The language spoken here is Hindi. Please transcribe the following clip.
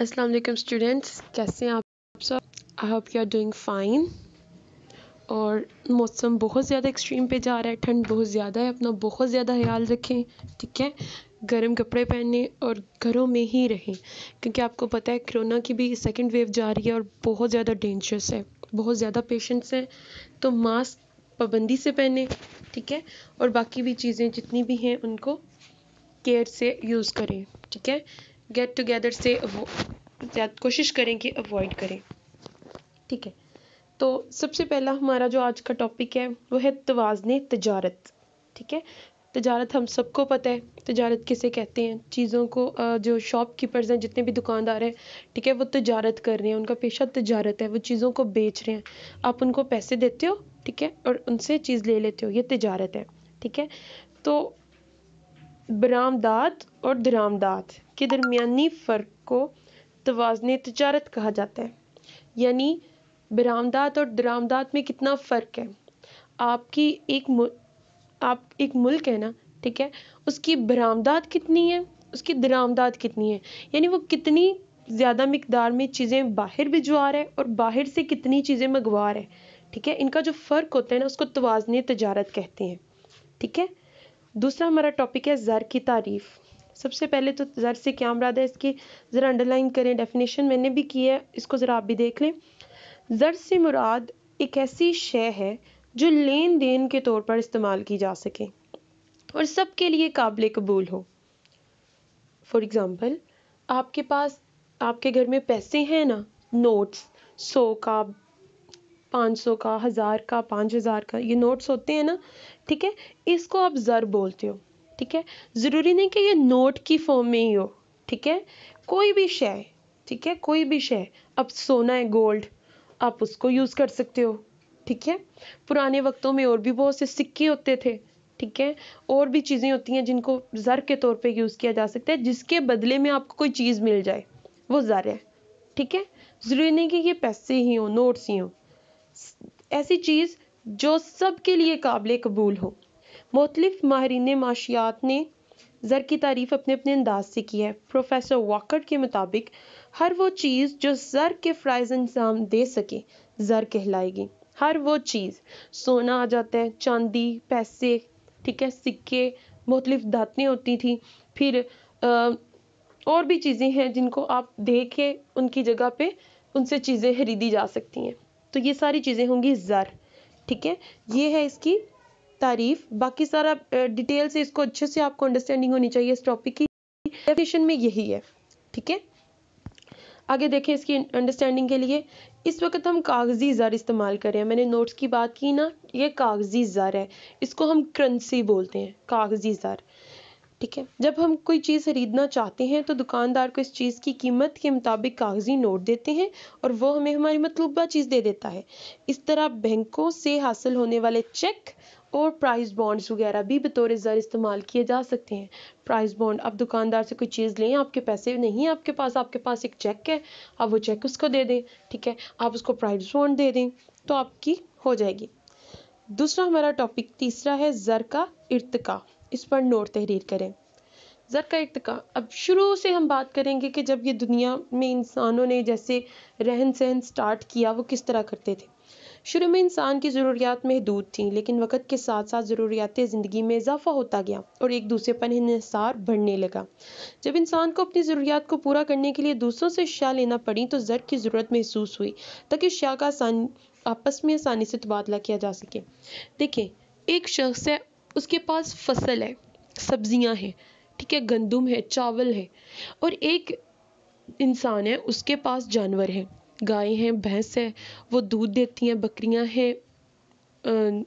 अस्सलाम वालेकुम स्टूडेंट्स कैसे हैं आप सब I hope you are doing fine और मौसम बहुत ज़्यादा एक्सट्रीम पे जा रहा है ठंड बहुत ज़्यादा है अपना बहुत ज़्यादा ख्याल रखें ठीक है गर्म कपड़े पहने और घरों में ही रहें क्योंकि आपको पता है कोरोना की भी सेकेंड वेव जा रही है और बहुत ज़्यादा डेंजरस है बहुत ज़्यादा पेशेंट्स हैं तो मास्क पाबंदी से पहने ठीक है और बाकी भी चीज़ें जितनी भी हैं उनको केयर से यूज़ करें ठीक है गेट टुगेदर से कोशिश करें कि अवॉइड करें ठीक है तो सबसे पहला हमारा जो आज का टॉपिक है वो है तोज़न तजारत ठीक है तजारत हम सबको पता है तजारत किसे कहते हैं चीज़ों को जो शॉप कीपर्स हैं जितने भी दुकानदार हैं ठीक है वो तजारत कर रहे हैं उनका पेशा तजारत है वो चीज़ों को बेच रहे हैं आप उनको पैसे देते हो ठीक है और उनसे चीज़ ले लेते हो ये तजारत है ठीक है तो बरामदात और दरामदात के दरमियानी फ़र्क को तोज़न तजारत कहा जाता है यानी बरामदात और दरामदात में कितना फ़र्क है आपकी एक आप एक मुल्क है ना ठीक है उसकी बरामदात कितनी है उसकी दरामदात कितनी है यानी वो कितनी ज़्यादा मकदार में चीज़ें बाहर भिजवा रहा है और बाहर से कितनी चीज़ें मंगवा रहा है ठीक है इनका जो फ़र्क होता है ना उसको तोज़न तजारत कहते हैं ठीक है दूसरा हमारा टॉपिक है ज़र की तारीफ़ सबसे पहले तो ज़र से क्या मुराद है इसकी ज़रा अंडरलाइन करें डेफिनेशन मैंने भी की है इसको ज़रा आप भी देख लें ज़र से मुराद एक ऐसी शय है जो लेन देन के तौर पर इस्तेमाल की जा सके और सबके लिए काबिल कबूल हो फॉर एग्ज़ाम्पल आपके पास आपके घर में पैसे हैं ना नोट्स सौ का पाँच सौ का हज़ार का पाँच हज़ार का ये नोट्स होते हैं ना ठीक है इसको आप ज़र बोलते हो ठीक है ज़रूरी नहीं कि ये नोट की फॉर्म में ही हो ठीक है कोई भी शय ठीक है कोई भी शय अब सोना है गोल्ड आप उसको यूज़ कर सकते हो ठीक है पुराने वक्तों में और भी बहुत से सिक्के होते थे ठीक है और भी चीज़ें होती हैं जिनको ज़र के तौर पे यूज़ किया जा सकता है जिसके बदले में आपको कोई चीज़ मिल जाए वो ज़र है ठीक है ज़रूरी नहीं कि ये पैसे ही हों नोट्स ही हों ऐसी चीज़ जो सब के लिए काबिल कबूल हो मुख्तलिफ माहरीन माशियात ने ज़र की तारीफ़ अपने अपने अंदाज से की है प्रोफेसर वॉकर के मुताबिक हर वो चीज़ जो ज़र के फ़्राइज इंजाम दे सके ज़र कहलाएगी हर वो चीज़ सोना आ जाता है चांदी पैसे ठीक है सिक्के मुख्तलिफ धातें होती थी फिर आ, और भी चीज़ें हैं जिनको आप देखे उनकी जगह पे उनसे चीज़ें खरीदी जा सकती हैं तो ये सारी चीज़ें होंगी ज़र ठीक है ये है इसकी तारीफ बाकी सारा डिटेल से इसको अच्छे से आपको अंडरस्टैंडिंग होनी चाहिए इस टॉपिक की डेफिनेशन में यही है ठीक है आगे देखें इसकी अंडरस्टैंडिंग के लिए इस वक्त हम कागज़ी ज़र इस्तेमाल कर रहे हैं मैंने नोट्स की बात की ना ये कागज़ी ज़र है इसको हम करंसी बोलते हैं कागज़ी ज़र ठीक है जब हम कोई चीज़ ख़रीदना चाहते हैं तो दुकानदार को इस चीज़ की कीमत के मुताबिक कागज़ी नोट देते हैं और वो हमें हमारी मतलूबा चीज़ दे देता है इस तरह बैंकों से हासिल होने वाले चेक और प्राइस बॉन्ड्स वगैरह भी बतौर ज़र इस्तेमाल किए जा सकते हैं प्राइस बॉन्ड आप दुकानदार से कोई चीज़ लें आपके पैसे नहीं है आपके पास आपके पास एक चेक है आप वो चेक उसको दे दें ठीक है आप उसको प्राइस बॉन्ड दे दें तो आपकी हो जाएगी दूसरा हमारा टॉपिक तीसरा है ज़र का इर्तका इस पर नोट तहरीर करें ज़र का इरतका अब शुरू से हम बात करेंगे कि जब ये दुनिया में इंसानों ने जैसे रहन सहन स्टार्ट किया वो किस तरह करते थे शुरू में इंसान की ज़रूरियात महदूद थीं लेकिन वक्त के साथ साथ ज़रूरियात ज़िंदगी में इजाफा होता गया और एक दूसरे पर इसार बढ़ने लगा जब इंसान को अपनी ज़रूरियात को पूरा करने के लिए दूसरों से शाह लेना पड़ी तो ज़र की ज़रूरत महसूस हुई ताकि शाह का आसान आपस में आसानी से तबादला किया जा सके देखिए एक शख्स है उसके पास फसल है सब्जियां हैं ठीक है गंदुम है चावल है और एक इंसान है उसके पास जानवर है गाय हैं भैंस है वो दूध देती हैं बकरियां हैं